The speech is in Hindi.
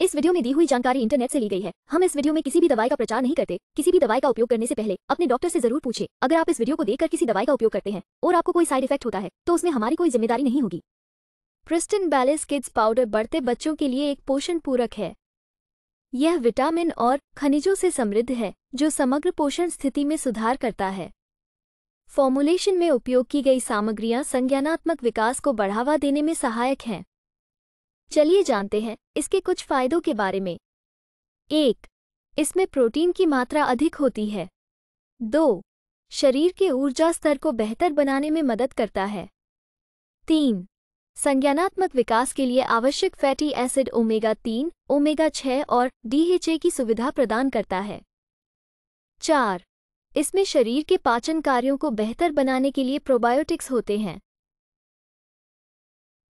इस वीडियो में दी हुई जानकारी इंटरनेट से ली गई है हम इस वीडियो में किसी भी दवाई का प्रचार नहीं करते किसी भी दवाई का उपयोग करने से पहले अपने डॉक्टर से जरूर पूछे अगर आप इस वीडियो को देखकर किसी दवाई का उपयोग करते हैं और आपको कोई साइड इफेक्ट होता है तो उसमें हमारी कोई जिम्मेदारी नहीं होगी प्रिस्टिन बैलेंस किड्स पाउडर बढ़ते बच्चों के लिए एक पोषण पूरक है यह विटामिन और खनिजों से समृद्ध है जो समग्र पोषण स्थिति में सुधार करता है फॉर्मुलेशन में उपयोग की गई सामग्रियां संज्ञानात्मक विकास को बढ़ावा देने में सहायक हैं चलिए जानते हैं इसके कुछ फायदों के बारे में एक इसमें प्रोटीन की मात्रा अधिक होती है दो शरीर के ऊर्जा स्तर को बेहतर बनाने में मदद करता है तीन संज्ञानात्मक विकास के लिए आवश्यक फैटी एसिड ओमेगा तीन ओमेगा छह और डीएचए की सुविधा प्रदान करता है चार इसमें शरीर के पाचन कार्यों को बेहतर बनाने के लिए प्रोबायोटिक्स होते हैं